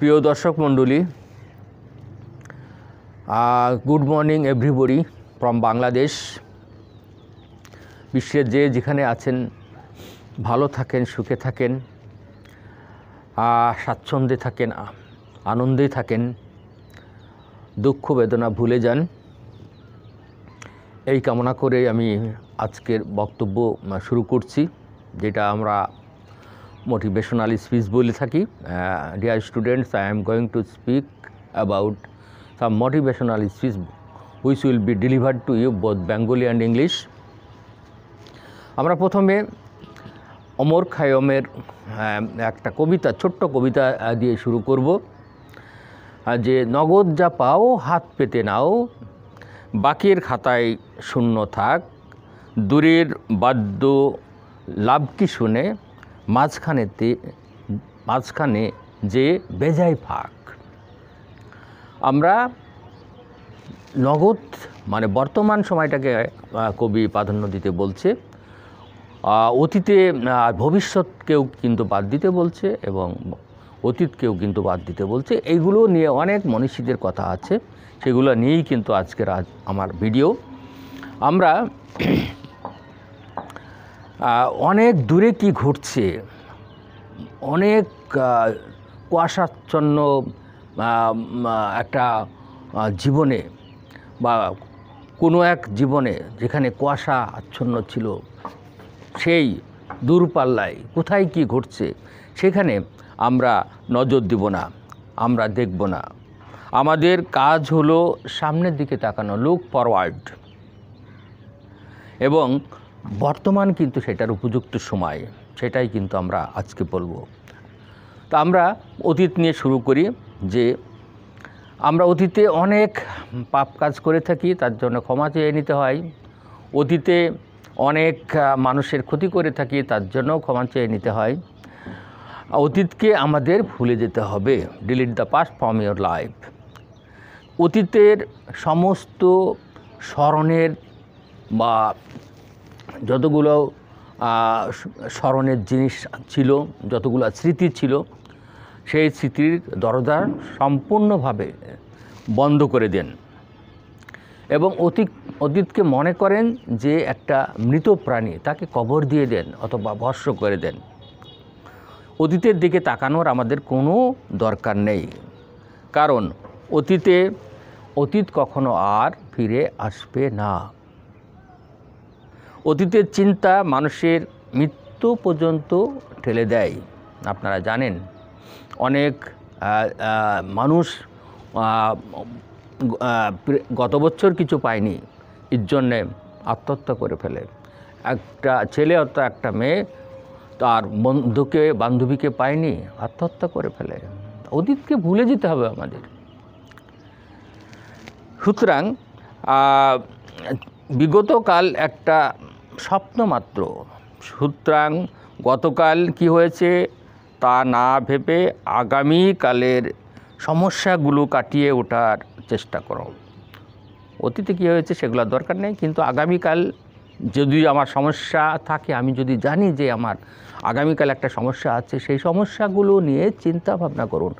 প্রিয় দর্শক মণ্ডলী good morning everybody from Bangladesh বিশ্বের যে যেখানে আছেন ভালো থাকেন সুখে থাকেন স্বাচ্ছন্দ্যে থাকেন আনন্দে থাকেন দুঃখ বেদনা ভুলে যান এই কামনা করে আমি আজকের বক্তব্য শুরু করছি যেটা আমরা মোটিভেশনাল স্পিচ বলে থাকি dear students I am going to speak about some motivational speech which will be delivered to you both Bengali and English আমরা প্রথমে অমর খায়মের একটা কবিতা ছোট্ট কবিতা দিয়ে শুরু করব যে নগদ যা পাও হাত পেতে নাও বাকির খাতায় শূন্য থাক দূরের বাদ্য লাভ কি শুনে মাঝখানেতে মাঝখানে যে বেজায় ফাঁক আমরা নগদ মানে বর্তমান সময়টাকে কবি প্রাধান্য দিতে বলছে অতীতে ভবিষ্যৎকেও কিন্তু বাদ দিতে বলছে এবং অতীতকেও কিন্তু বাদ দিতে বলছে এইগুলো নিয়ে অনেক মনীষীদের কথা আছে সেগুলো নিয়েই কিন্তু আজকের আজ আমার ভিডিও আমরা অনেক দূরে কি ঘটছে অনেক কুয়াশাচ্ছন্ন একটা জীবনে বা কোনো এক জীবনে যেখানে কুয়াশা আচ্ছন্ন ছিল সেই দূরপাল্লায় কোথায় কি ঘটছে সেখানে আমরা নজর দিব না আমরা দেখব না আমাদের কাজ হলো সামনের দিকে তাকানো লুক ফরওয়ার্ড এবং বর্তমান কিন্তু সেটার উপযুক্ত সময় সেটাই কিন্তু আমরা আজকে বলবো তো আমরা অতীত নিয়ে শুরু করি যে আমরা অতীতে অনেক পাপ কাজ করে থাকি তার জন্য ক্ষমা চেয়ে নিতে হয় অতীতে অনেক মানুষের ক্ষতি করে থাকি তার জন্য ক্ষমা চেয়ে নিতে হয় অতীতকে আমাদের ভুলে যেতে হবে delete the past from your life অতীতের সমস্ত স্মরণের বা যতগুলো স্মরণের জিনিস ছিল যতগুলো স্মৃতি ছিল সেই স্মৃতির দরজা সম্পূর্ণভাবে বন্ধ করে দেন এবং অতীত অতীতকে মনে করেন যে একটা মৃত প্রাণী তাকে কবর দিয়ে দেন অথবা ভস্য করে দেন অতীতের দিকে তাকানোর আমাদের কোনো দরকার নেই কারণ অতীতে অতীত কখনো আর ফিরে আসবে না অতীতের চিন্তা মানুষের মৃত্যু পর্যন্ত ঠেলে দেয় আপনারা জানেন অনেক মানুষ গত বছর কিছু পায়নি এর জন্যে আত্মহত্যা করে ফেলে একটা ছেলে অর্থাৎ একটা মেয়ে তার বন্ধুকে বান্ধবীকে পায়নি আত্মহত্যা করে ফেলে অতীতকে ভুলে যেতে হবে আমাদের সুতরাং বিগতকাল একটা স্বপ্নমাত্র সুতরাং গতকাল কি হয়েছে তা না ভেবে আগামীকালের সমস্যাগুলো কাটিয়ে ওঠার চেষ্টা করো অতীতে কী হয়েছে সেগুলোর দরকার নেই কিন্তু আগামীকাল যদি আমার সমস্যা থাকে আমি যদি জানি যে আমার আগামীকাল একটা সমস্যা আছে সেই সমস্যাগুলো নিয়ে চিন্তা ভাবনা করুন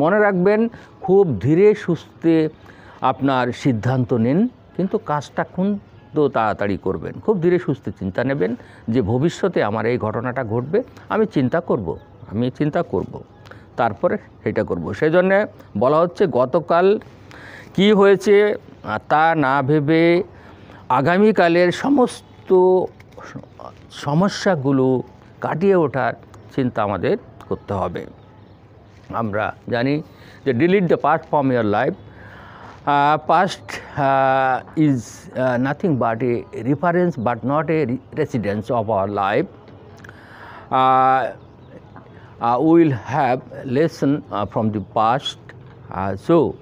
মনে রাখবেন খুব ধীরে সুস্থে আপনার সিদ্ধান্ত নিন কিন্তু কাজটা কোন তো তাড়াতাড়ি করবেন খুব ধীরে সুস্থে চিন্তা নেবেন যে ভবিষ্যতে আমার এই ঘটনাটা ঘটবে আমি চিন্তা করব আমি চিন্তা করব তারপরে সেটা করব সেই জন্যে বলা হচ্ছে গতকাল কি হয়েছে তা না ভেবে আগামীকালের সমস্ত সমস্যাগুলো কাটিয়ে ওঠার চিন্তা আমাদের করতে হবে আমরা জানি যে delete the part from your life Uh, past uh, is uh, nothing but a reference but not a re residence of our life. Uh, uh, we will have lesson from the past. so,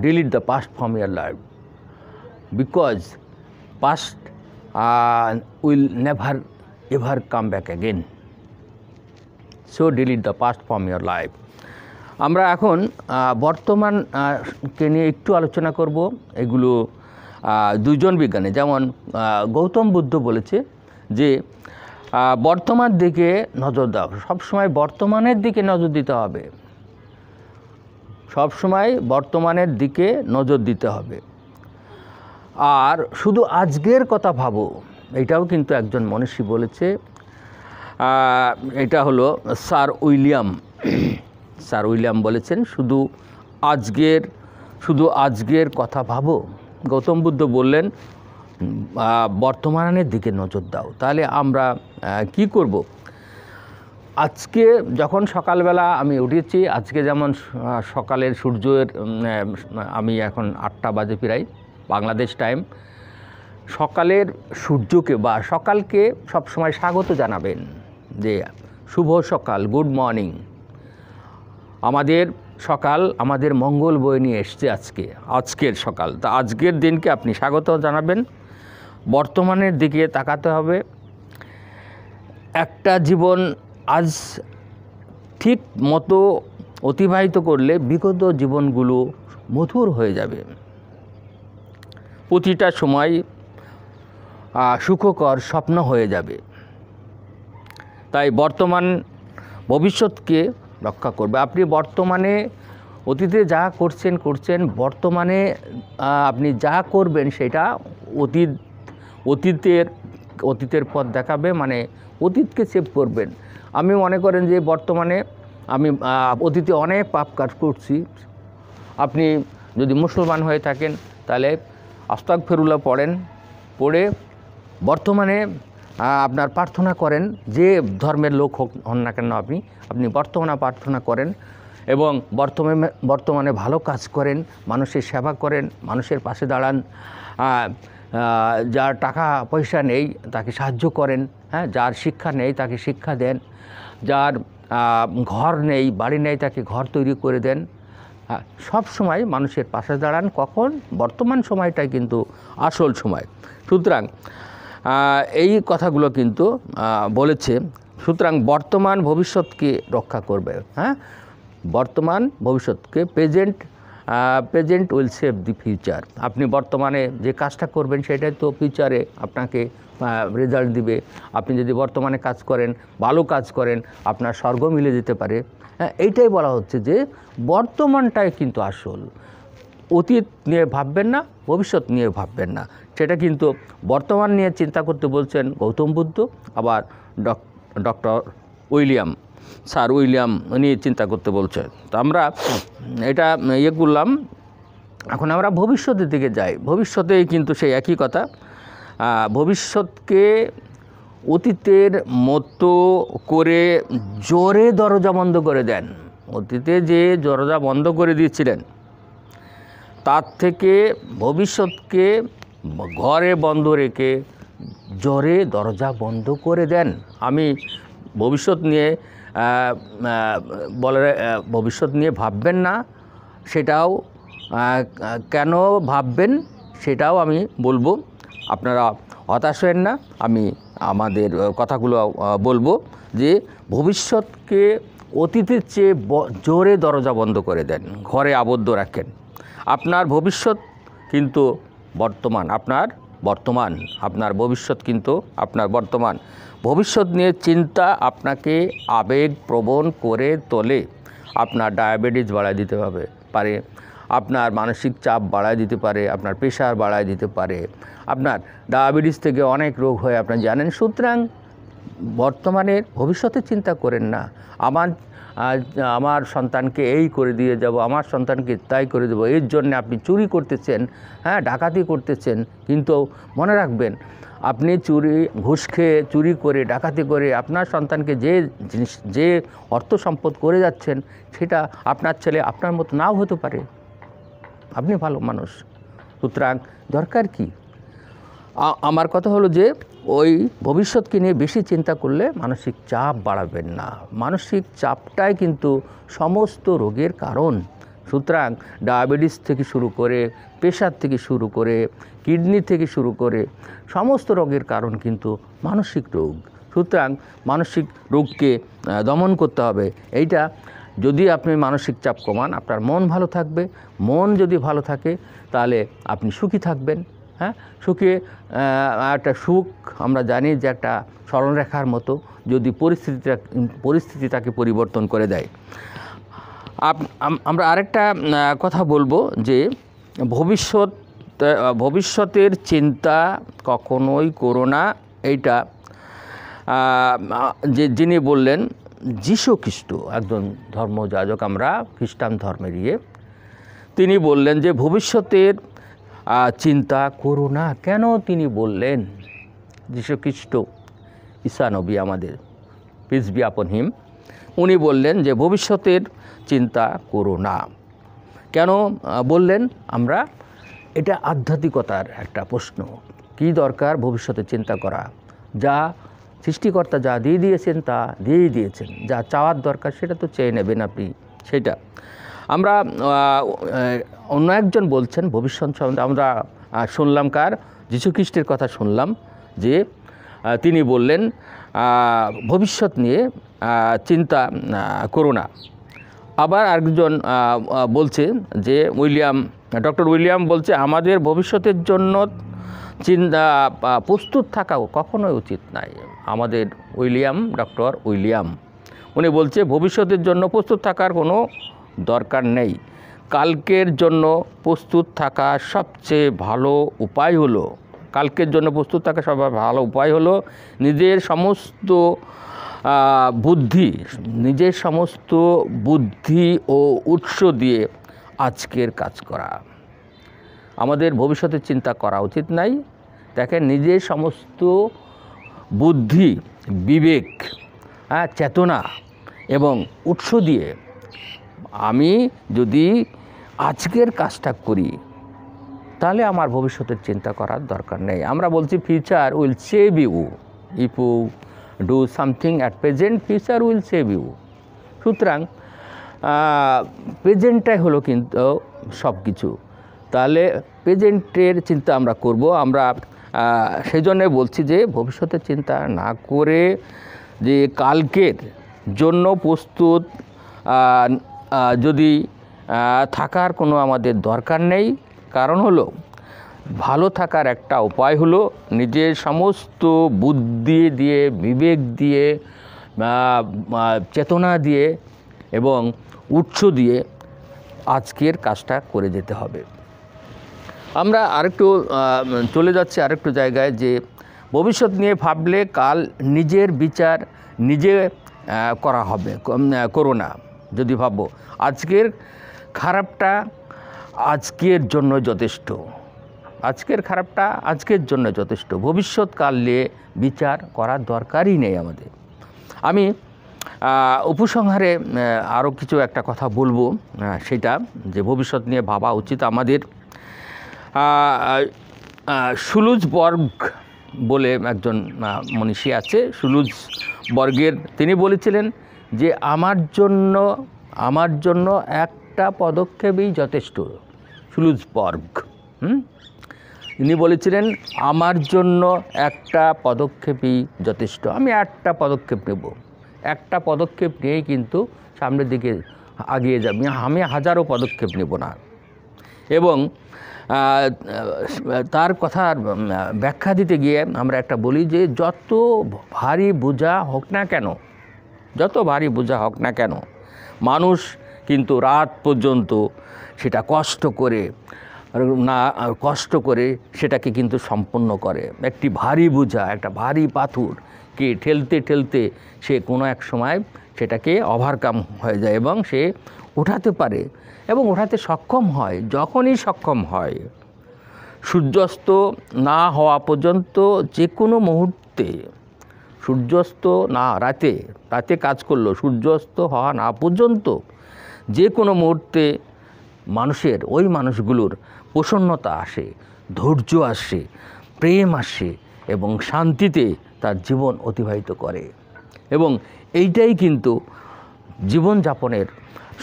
delete the past from your life because past will never ever come back again. So, delete the past from your life. আমরা এখন বর্তমান কে নিয়ে একটু আলোচনা করব এগুলো দুজন বিজ্ঞানী যেমন গৌতম বুদ্ধ বলেছে যে বর্তমান দিকে নজর দাও সবসময় বর্তমানের দিকে নজর দিতে হবে সবসময় বর্তমানের দিকে নজর দিতে হবে আর শুধু আজকের কথা ভাবো এটাও কিন্তু একজন মনীষী বলেছে এটা হলো স্যার উইলিয়াম স্যার উইলিয়াম বলেছেন শুধু আজকের শুধু আজকের কথা ভাবো গৌতম বুদ্ধ বললেন বর্তমানের দিকে নজর দাও তাহলে আমরা কি করব। আজকে যখন সকালবেলা আমি উঠেছি আজকে যেমন সকালের সূর্যের আমি এখন আটটা বাজে ফিরাই বাংলাদেশ টাইম সকালের সূর্যকে বা সকালকে সবসময় স্বাগত জানাবেন যে শুভ সকাল গুড মর্নিং আমাদের সকাল আমাদের মঙ্গল বই নিয়ে এসছে আজকে আজকের সকাল তা আজকের দিনকে আপনি স্বাগত জানাবেন বর্তমানের দিকে তাকাতে হবে একটা জীবন আজ ঠিক মতো অতিবাহিত করলে বিগত জীবনগুলো মধুর হয়ে যাবে প্রতিটা সময় সুখকর স্বপ্ন হয়ে যাবে তাই বর্তমান ভবিষ্যৎকে রক্ষা করবে আপনি বর্তমানে অতীতে যা করছেন করছেন বর্তমানে আপনি যা করবেন সেটা অতীত অতীতের অতীতের পথ দেখাবে মানে অতীতকে সেভ করবেন আমি মনে করেন যে বর্তমানে আমি অতীতে অনেক পাপ কাজ করছি আপনি যদি মুসলমান হয়ে থাকেন তাহলে আস্তাক ফেরুলা পড়েন পড়ে বর্তমানে আপনার প্রার্থনা করেন যে ধর্মের লোক হোক হন না কেন আপনি আপনি বর্তমানে প্রার্থনা করেন এবং বর্তমানে বর্তমানে ভালো কাজ করেন মানুষের সেবা করেন মানুষের পাশে দাঁড়ান যার টাকা পয়সা নেই তাকে সাহায্য করেন হ্যাঁ যার শিক্ষা নেই তাকে শিক্ষা দেন যার ঘর নেই বাড়ি নেই তাকে ঘর তৈরি করে দেন হ্যাঁ, সব সময় মানুষের পাশে দাঁড়ান কখন বর্তমান সময়টাই কিন্তু আসল সময় সুতরাং এই কথাগুলো কিন্তু বলেছে সুতরাং বর্তমান ভবিষ্যৎকে রক্ষা করবে হ্যাঁ বর্তমান ভবিষ্যৎকে present present will save the future আপনি বর্তমানে যে কাজটা করবেন সেটাই তো ফিউচারে আপনাকে রেজাল্ট দিবে আপনি যদি বর্তমানে কাজ করেন ভালো কাজ করেন আপনার স্বর্গ মিলে যেতে পারে হ্যাঁ এইটাই বলা হচ্ছে যে বর্তমানটাই কিন্তু আসল অতীত নিয়ে ভাববেন না ভবিষ্যৎ নিয়ে ভাববেন না সেটা কিন্তু বর্তমান নিয়ে চিন্তা করতে বলছেন গৌতম বুদ্ধ আবার ডক্টর উইলিয়াম স্যার উইলিয়াম নিয়ে চিন্তা করতে বলছেন তো আমরা এটা ইয়ে করলাম এখন আমরা ভবিষ্যতের দিকে যাই ভবিষ্যতেই কিন্তু সেই একই কথা ভবিষ্যৎকে অতীতের মতো করে জোরে দরজা বন্ধ করে দেন অতীতে যে দরজা বন্ধ করে দিয়েছিলেন তার থেকে ভবিষ্যৎকে ঘরে বন্ধ রেখে জ্বরে দরজা বন্ধ করে দেন আমি ভবিষ্যৎ নিয়ে বলে ভবিষ্যৎ নিয়ে ভাববেন না সেটাও কেন ভাববেন সেটাও আমি বলবো আপনারা হতাশ হেন না আমি আমাদের কথাগুলো বলবো যে ভবিষ্যৎকে অতীতের চেয়ে জোরে দরজা বন্ধ করে দেন ঘরে আবদ্ধ রাখেন আপনার ভবিষ্যৎ কিন্তু বর্তমান আপনার বর্তমান আপনার ভবিষ্যৎ কিন্তু আপনার বর্তমান ভবিষ্যৎ নিয়ে চিন্তা আপনাকে আবেগ প্রবণ করে তোলে আপনার ডায়াবেটিস বাড়ায় দিতে হবে পারে আপনার মানসিক চাপ বাড়ায় দিতে পারে আপনার প্রেশার বাড়ায় দিতে পারে আপনার ডায়াবেটিস থেকে অনেক রোগ হয় আপনার জানেন সুতরাং বর্তমানের ভবিষ্যতে চিন্তা করেন না আমার আমার সন্তানকে এই করে দিয়ে যাব আমার সন্তানকে তাই করে দেবো এর জন্য আপনি চুরি করতেছেন হ্যাঁ ডাকাতি করতেছেন কিন্তু মনে রাখবেন আপনি চুরি ঘুষ খেয়ে চুরি করে ডাকাতি করে আপনার সন্তানকে যে জিনিস যে অর্থ সম্পদ করে যাচ্ছেন সেটা আপনার ছেলে আপনার মতো নাও হতে পারে আপনি ভালো মানুষ সুতরাং দরকার কি আমার কথা হলো যে ওই ভবিষ্যৎকে নিয়ে বেশি চিন্তা করলে মানসিক চাপ বাড়াবেন না মানসিক চাপটাই কিন্তু সমস্ত রোগের কারণ সুতরাং ডায়াবেটিস থেকে শুরু করে প্রেশার থেকে শুরু করে কিডনি থেকে শুরু করে সমস্ত রোগের কারণ কিন্তু মানসিক রোগ সুতরাং মানসিক রোগকে দমন করতে হবে এইটা যদি আপনি মানসিক চাপ কমান আপনার মন ভালো থাকবে মন যদি ভালো থাকে তাহলে আপনি সুখী থাকবেন হ্যাঁ সুখে একটা সুখ আমরা জানি যে একটা স্মরণরেখার মতো যদি পরিস্থিতিটা পরিস্থিতি তাকে পরিবর্তন করে দেয় আমরা আরেকটা কথা বলবো যে ভবিষ্যৎ ভবিষ্যতের চিন্তা কখনোই করো না এইটা যে যিনি বললেন যিশু খ্রিস্ট একজন ধর্মযাজক আমরা খ্রিস্টান ধর্মের ইয়ে তিনি বললেন যে ভবিষ্যতের চিন্তা করো না কেন তিনি বললেন যীশুখ্রিস্ট ঈশানবী আমাদের পিস বিয়াপন হিম উনি বললেন যে ভবিষ্যতের চিন্তা করো না কেন বললেন আমরা এটা আধ্যাত্মিকতার একটা প্রশ্ন কি দরকার ভবিষ্যতে চিন্তা করা যা সৃষ্টিকর্তা যা দিয়ে দিয়েছেন তা দিয়েই দিয়েছেন যা চাওয়ার দরকার সেটা তো চেয়ে নেবেন আপনি সেটা আমরা অন্য একজন বলছেন ভবিষ্যৎ সম্বন্ধে আমরা শুনলাম কার যীশুখ্রিস্টের কথা শুনলাম যে তিনি বললেন ভবিষ্যৎ নিয়ে চিন্তা করো না আবার আরেকজন বলছে যে উইলিয়াম ডক্টর উইলিয়াম বলছে আমাদের ভবিষ্যতের জন্য চিন্তা প্রস্তুত থাকা কখনোই উচিত নাই আমাদের উইলিয়াম ডক্টর উইলিয়াম উনি বলছে ভবিষ্যতের জন্য প্রস্তুত থাকার কোনো দরকার নেই কালকের জন্য প্রস্তুত থাকা সবচেয়ে ভালো উপায় হলো কালকের জন্য প্রস্তুত থাকা সবচেয়ে ভালো উপায় হলো নিজের সমস্ত বুদ্ধি নিজের সমস্ত বুদ্ধি ও উৎস দিয়ে আজকের কাজ করা আমাদের ভবিষ্যতে চিন্তা করা উচিত নাই দেখেন নিজের সমস্ত বুদ্ধি বিবেক হ্যাঁ, চেতনা এবং উৎস দিয়ে আমি যদি আজকের কাজটা করি তাহলে আমার ভবিষ্যতের চিন্তা করার দরকার নেই আমরা বলছি future will save you if you do something at present future will save you সুতরাং প্রেজেন্টটাই হলো কিন্তু সব কিছু তাহলে প্রেজেন্টের চিন্তা আমরা করব আমরা সেই জন্যে বলছি যে ভবিষ্যতের চিন্তা না করে যে কালকের জন্য প্রস্তুত যদি থাকার কোনো আমাদের দরকার নেই কারণ হলো ভালো থাকার একটা উপায় হলো নিজের সমস্ত বুদ্ধি দিয়ে বিবেক দিয়ে চেতনা দিয়ে এবং উৎস দিয়ে আজকের কাজটা করে যেতে হবে আমরা আরেকটু চলে যাচ্ছি আরেকটু জায়গায় যে ভবিষ্যৎ নিয়ে ভাবলে কাল নিজের বিচার নিজে করা হবে করো না যদি ভাবো আজকের খারাপটা আজকের জন্য যথেষ্ট আজকের খারাপটা আজকের জন্য যথেষ্ট ভবিষ্যৎকাল নিয়ে বিচার করার দরকারই নেই আমাদের আমি উপসংহারে আরও কিছু একটা কথা বলবো সেটা যে ভবিষ্যৎ নিয়ে ভাবা উচিত আমাদের সুলুজবর্গ বলে একজন মনীষী আছে সুলুজ বর্গের তিনি বলেছিলেন যে আমার জন্য আমার জন্য একটা পদক্ষেপই যথেষ্ট সুলুজবর্গ হুম তিনি বলেছিলেন আমার জন্য একটা পদক্ষেপই যথেষ্ট আমি একটা পদক্ষেপ নেব একটা পদক্ষেপ নিয়েই কিন্তু সামনের দিকে আগিয়ে যাবি আমি হাজারো পদক্ষেপ নেব না এবং তার কথার ব্যাখ্যা দিতে গিয়ে আমরা একটা বলি যে যত ভারী বোঝা হোক না কেন যত ভারী বোঝা হোক না কেন মানুষ কিন্তু রাত পর্যন্ত সেটা কষ্ট করে না কষ্ট করে সেটাকে কিন্তু সম্পন্ন করে একটি ভারী বোঝা একটা ভারী পাথর কে ঠেলতে ঠেলতে সে কোনো এক সময় সেটাকে ওভারকাম হয়ে যায় এবং সে ওঠাতে পারে এবং ওঠাতে সক্ষম হয় যখনই সক্ষম হয় সূর্যাস্ত না হওয়া পর্যন্ত যে কোনো মুহূর্তে সূর্যাস্ত না রাতে রাতে কাজ করলো সূর্যাস্ত হওয়া না পর্যন্ত যে কোনো মুহূর্তে মানুষের ওই মানুষগুলোর প্রসন্নতা আসে ধৈর্য আসে প্রেম আসে এবং শান্তিতে তার জীবন অতিবাহিত করে এবং এইটাই কিন্তু জীবনযাপনের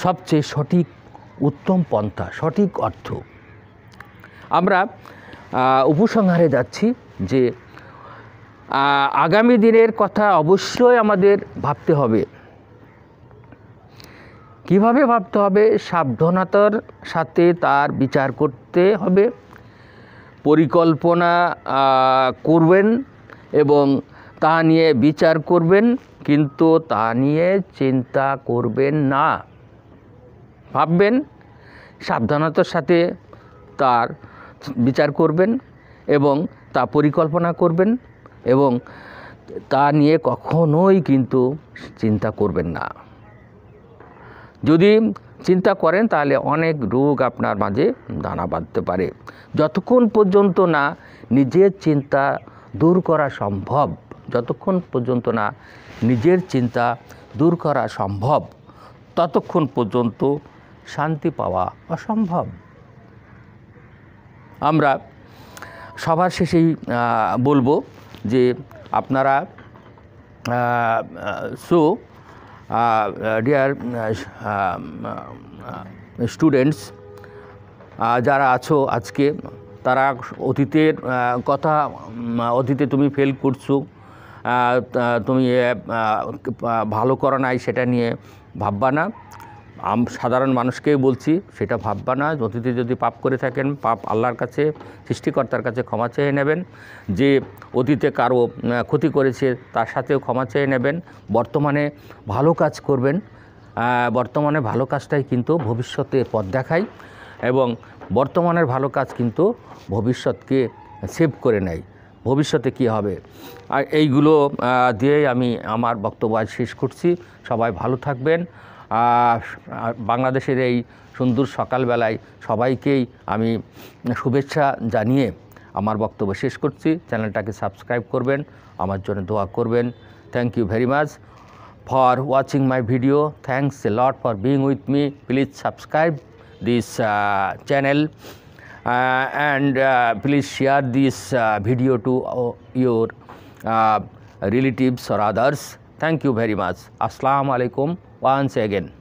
সবচেয়ে সঠিক উত্তম পন্থা সঠিক অর্থ আমরা উপসংহারে যাচ্ছি যে আগামী দিনের কথা অবশ্যই আমাদের ভাবতে হবে কিভাবে ভাবতে হবে সাবধানতার সাথে তার বিচার করতে হবে পরিকল্পনা করবেন এবং তা নিয়ে বিচার করবেন কিন্তু তা নিয়ে চিন্তা করবেন না ভাববেন সাবধানতার সাথে তার বিচার করবেন এবং তা পরিকল্পনা করবেন এবং তা নিয়ে কখনোই কিন্তু চিন্তা করবেন না যদি চিন্তা করেন তাহলে অনেক রোগ আপনার মাঝে দানা বাঁধতে পারে যতক্ষণ পর্যন্ত না নিজের চিন্তা দূর করা সম্ভব যতক্ষণ পর্যন্ত না নিজের চিন্তা দূর করা সম্ভব ততক্ষণ পর্যন্ত শান্তি পাওয়া অসম্ভব আমরা সবার শেষেই বলবো যে আপনারা সো ডিয়ার স্টুডেন্টস যারা আছো আজকে তারা অতীতের কথা অতীতে তুমি ফেল করছো তুমি ভালো করো নাই সেটা নিয়ে ভাববা না আম সাধারণ মানুষকেই বলছি সেটা ভাববা না অতীতে যদি পাপ করে থাকেন পাপ আল্লাহর কাছে সৃষ্টিকর্তার কাছে ক্ষমা চেয়ে নেবেন যে অতীতে কারো ক্ষতি করেছে তার সাথেও ক্ষমা চেয়ে নেবেন বর্তমানে ভালো কাজ করবেন বর্তমানে ভালো কাজটাই কিন্তু ভবিষ্যতে পথ দেখায় এবং বর্তমানের ভালো কাজ কিন্তু ভবিষ্যৎকে সেভ করে নেয় ভবিষ্যতে কি হবে আর এইগুলো দিয়েই আমি আমার বক্তব্য শেষ করছি সবাই ভালো থাকবেন বাংলাদেশের এই সুন্দর সকালবেলায় সবাইকেই আমি শুভেচ্ছা জানিয়ে আমার বক্তব্য শেষ করছি চ্যানেলটাকে সাবস্ক্রাইব করবেন আমার জন্য দোয়া করবেন thank you very much for watching my video thanks lot for being with me please subscribe this channel and please share this video to your relatives or others thank you very much আসসালামু আলাইকুম once again